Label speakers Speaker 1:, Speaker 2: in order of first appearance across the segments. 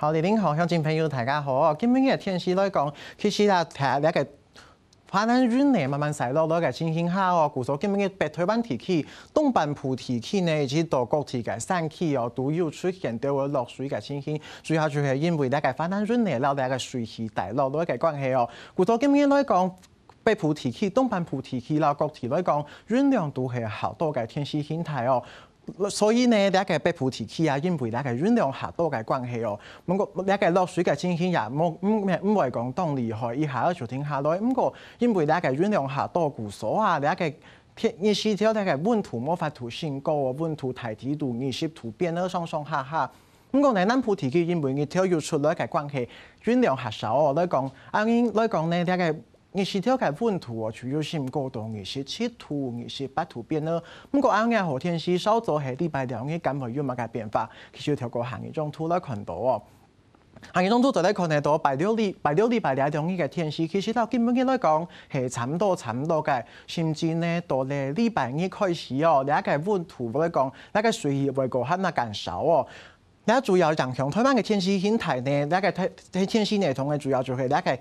Speaker 1: 好李你好乡亲朋友大家好今日嘅天气来讲其实啦睇下呢个华南云呢慢慢细落落嘅情形下哦故早今日嘅白台湾天气东半菩提气呢以及到各地嘅山气哦都有出现都会落水嘅情形。最后就系因为呢个华南云呢落嚟嘅水气大落落嘅关系哦故早今日来讲被菩提气东半菩提气啦各地来讲云量都系好多嘅天气形态哦所以呢，第一個被普提區啊，因為第一個雨量下多嘅關係哦。咁個第一個落水嘅情形也冇唔唔會講當厲害，以下就停下来。咁個因為第一個雨量下多，故所啊，第一個熱熱時天啊，第一個温度魔法图升高，温度大體度熱時图變都上上下下。咁個南普提區因為熱天要出来嘅關係，雨量下少。來講，來講呢，第一個。你是條嘅溫度哦，就有些唔夠你是十七度、二十八度变咯。不过啱啱好天氣，稍早係礼拜二、禮感冒已經冇咁变變化，其实超过行业中拖得看到哦。行业中拖来看得到，拜六禮拜六礼拜两禮嘅天氣，其实咧根本来讲係差唔多、差唔多嘅，甚至咧到咧礼拜一开始哦，两个個土度，我講第一個水熱會過肯啊減少哦。那主要影響台湾嘅天氣天态呢，那个天天氣系統嘅主要就係那个。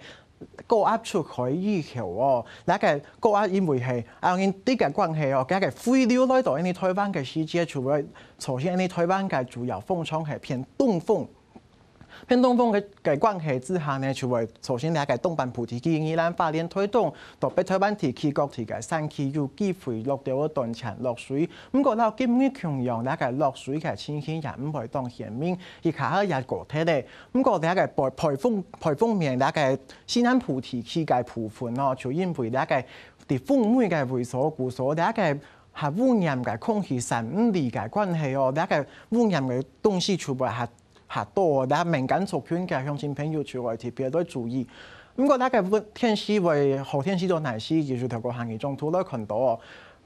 Speaker 1: 高壓出海以求哦，那个高压因为器，第二啲嘅軍哦，第个個流来到喺台湾嘅市街，除非首先喺台湾嘅主要风窗係偏东风。偏东风嘅嘅关系之下呢，就会首先了解东東半菩提地區，依然发展推动，特北台湾地区各地嘅山区又机会落掉一断层落水。咁过撈基本嘅強了解落水嘅天氣也唔会當前面，而且係也過天咧。咁個第一個排排风排面，了解西南菩提区嘅部分咯，就因为了解地风每雨嘅會所固所第一個污染嘅空气、散唔離嘅关系哦，第个污染嘅东西就會係。嚇多！大家敏感族群嘅向影朋友除外，特別多注意。咁嗰大家天時為何天時到廿時，就透過行熱中土咧看到。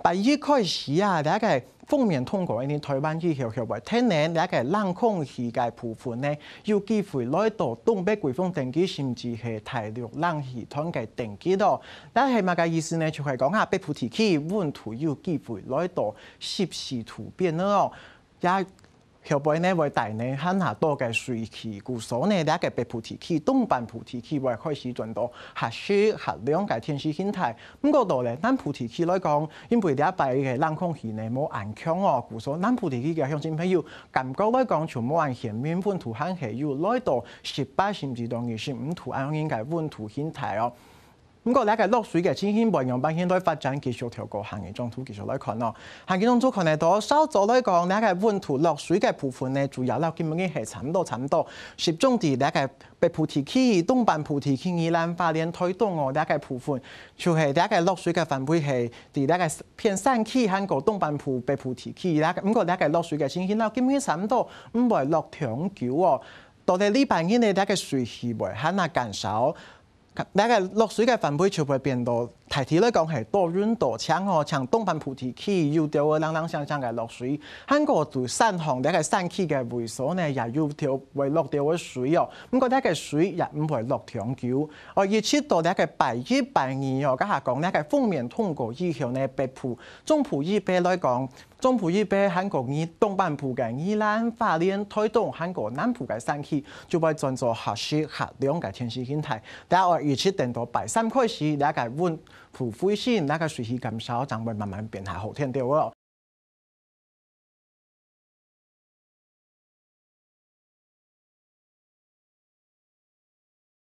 Speaker 1: 第一開始啊，大一係風面通過一啲台灣醫學學位天冷，大一冷空氣嘅部分咧，要機回來到東北季風定機，甚至係大陸冷氣團嘅定機度。但係乜嘅意思呢？就係講下北部地區温土要機回來到攝氏圖片咯，也。後背呢會帶呢翻下多嘅水气，故所呢第个白菩提气、东半菩提气會开始转到合适合两嘅天時形态。咁嗰度咧咱菩提气嚟讲，因为第一排嘅冷空气咧冇安强哦。故所咱菩提气嘅乡亲朋友感觉嚟讲，全部係面温圖很下，要来到十八甚至當然是五度，按应该温度形态哦。咁個第个落水嘅千千白羊板塊都发發展技術調過，行景中途技術來看哦。行景中途看嚟到稍早嚟講，第一本土落水嘅部分咧，主要咧基本啲係差唔多差唔多。十宗地第一北部地起東半盤地起以南花展推東哦，第一部分就係第一落水嘅範圍係地第一偏山區，喺個東板盤被地起。咁個第一落水嘅千千咧，基本差唔多唔會落長橋哦。到底呢半年咧第一水是唔喺那減少？那个落水的范围就会变多大体来讲系多云多强哦像东方菩提起又掉会冷冷香香的落水韩国主山洪那个山区的会所呢也有掉会落掉的水哦不过那个水也不会落长久而一切到那个拜一拜二哦家下讲那个封面通过以后呢北浦、中浦一北来讲中部一被韩国以东半部嘅以南、法莲、推动韩国南部嘅山区，就会转作合适合凉的天气形态。但二，话预期等到拜三开始，大家温、副风心，大家随时感受，将会慢慢变下好天，对唔